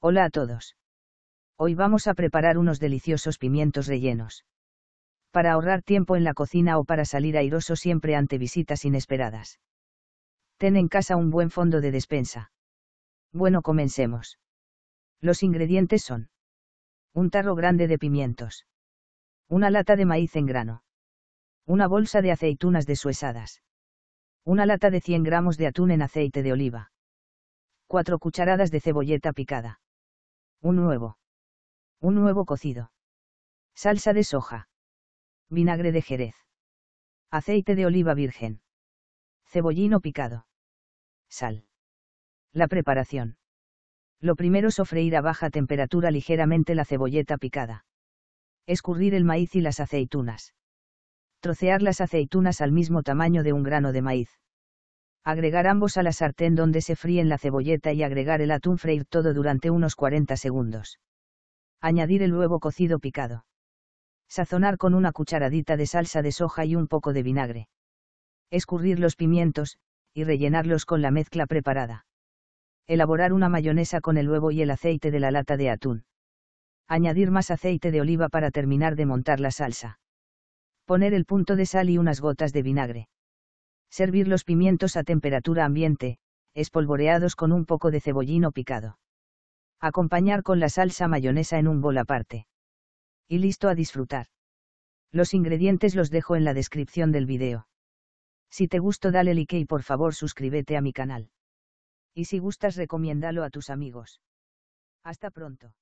Hola a todos. Hoy vamos a preparar unos deliciosos pimientos rellenos. Para ahorrar tiempo en la cocina o para salir airoso siempre ante visitas inesperadas. Ten en casa un buen fondo de despensa. Bueno, comencemos. Los ingredientes son. Un tarro grande de pimientos. Una lata de maíz en grano. Una bolsa de aceitunas desuesadas. Una lata de 100 gramos de atún en aceite de oliva. cuatro cucharadas de cebolleta picada un huevo. Un nuevo cocido. Salsa de soja. Vinagre de jerez. Aceite de oliva virgen. Cebollino picado. Sal. La preparación. Lo primero es sofreír a baja temperatura ligeramente la cebolleta picada. Escurrir el maíz y las aceitunas. Trocear las aceitunas al mismo tamaño de un grano de maíz agregar ambos a la sartén donde se fríen la cebolleta y agregar el atún freír todo durante unos 40 segundos. Añadir el huevo cocido picado. Sazonar con una cucharadita de salsa de soja y un poco de vinagre. Escurrir los pimientos, y rellenarlos con la mezcla preparada. Elaborar una mayonesa con el huevo y el aceite de la lata de atún. Añadir más aceite de oliva para terminar de montar la salsa. Poner el punto de sal y unas gotas de vinagre Servir los pimientos a temperatura ambiente, espolvoreados con un poco de cebollino picado. Acompañar con la salsa mayonesa en un bol aparte. Y listo a disfrutar. Los ingredientes los dejo en la descripción del video. Si te gustó dale like y por favor suscríbete a mi canal. Y si gustas recomiéndalo a tus amigos. Hasta pronto.